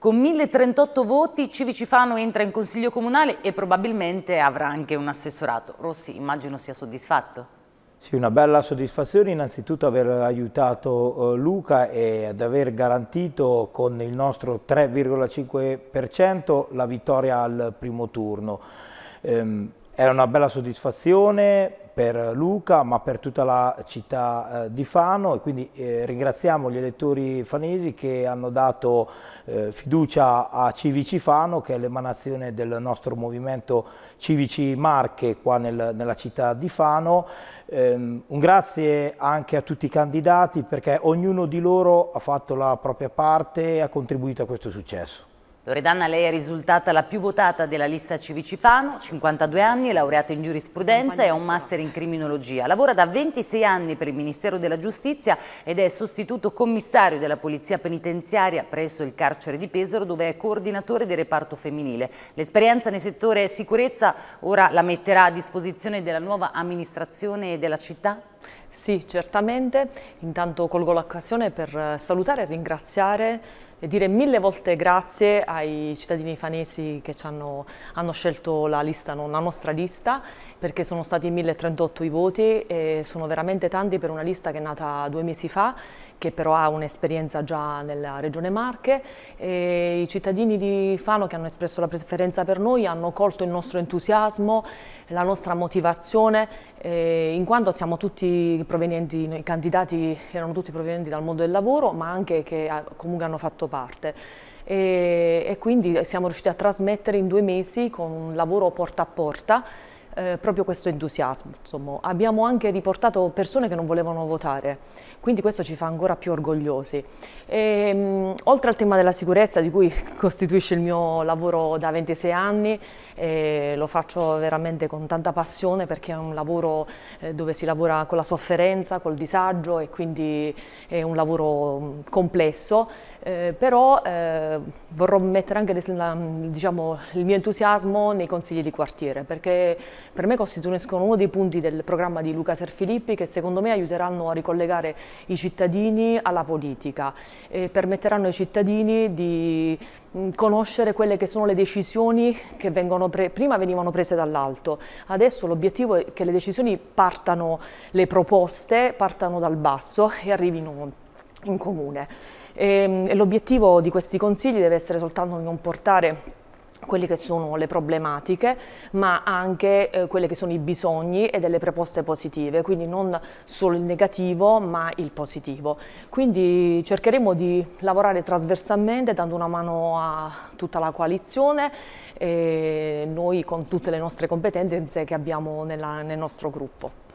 Con 1038 voti Civici Fano entra in Consiglio Comunale e probabilmente avrà anche un assessorato. Rossi immagino sia soddisfatto. Sì, una bella soddisfazione innanzitutto aver aiutato eh, Luca e ad aver garantito con il nostro 3,5% la vittoria al primo turno. Ehm, era una bella soddisfazione per Luca ma per tutta la città eh, di Fano e quindi eh, ringraziamo gli elettori fanesi che hanno dato eh, fiducia a Civici Fano che è l'emanazione del nostro movimento Civici Marche qua nel, nella città di Fano. Ehm, un grazie anche a tutti i candidati perché ognuno di loro ha fatto la propria parte e ha contribuito a questo successo. Loredana, lei è risultata la più votata della lista Civicifano, 52 anni, laureata in giurisprudenza e ha un master in criminologia. Lavora da 26 anni per il Ministero della Giustizia ed è sostituto commissario della Polizia Penitenziaria presso il carcere di Pesaro dove è coordinatore del reparto femminile. L'esperienza nel settore sicurezza ora la metterà a disposizione della nuova amministrazione della città? Sì, certamente. Intanto colgo l'occasione per salutare e ringraziare dire mille volte grazie ai cittadini fanesi che hanno, hanno, scelto la, lista, la nostra lista, perché sono stati 1038 i voti e sono veramente tanti per una lista che è nata due mesi fa, che però ha un'esperienza già nella regione Marche. E I cittadini di Fano che hanno espresso la preferenza per noi hanno colto il nostro entusiasmo, la nostra motivazione, eh, in quanto siamo tutti provenienti, i candidati erano tutti provenienti dal mondo del lavoro, ma anche che eh, comunque hanno fatto parte. E, e quindi siamo riusciti a trasmettere in due mesi con un lavoro porta a porta eh, proprio questo entusiasmo. Abbiamo anche riportato persone che non volevano votare, quindi questo ci fa ancora più orgogliosi. E, ehm, mh, oltre al tema della sicurezza, di cui costituisce il mio lavoro da 26 anni, eh, lo faccio veramente con tanta passione perché è un lavoro eh, dove si lavora con la sofferenza, col disagio e quindi è un lavoro mh, mm, complesso, eh, però eh, vorrò mettere anche diciamo, il mio entusiasmo nei consigli di quartiere perché per me costituiscono uno dei punti del programma di Luca Serfilippi che secondo me aiuteranno a ricollegare i cittadini alla politica e permetteranno ai cittadini di mm, conoscere quelle che sono le decisioni che prima venivano prese dall'alto. Adesso l'obiettivo è che le decisioni partano, le proposte partano dal basso e arrivino in comune. Ehm, l'obiettivo di questi consigli deve essere soltanto non portare quelle che sono le problematiche, ma anche eh, quelli che sono i bisogni e delle proposte positive, quindi non solo il negativo, ma il positivo. Quindi cercheremo di lavorare trasversalmente, dando una mano a tutta la coalizione, e noi con tutte le nostre competenze che abbiamo nella, nel nostro gruppo.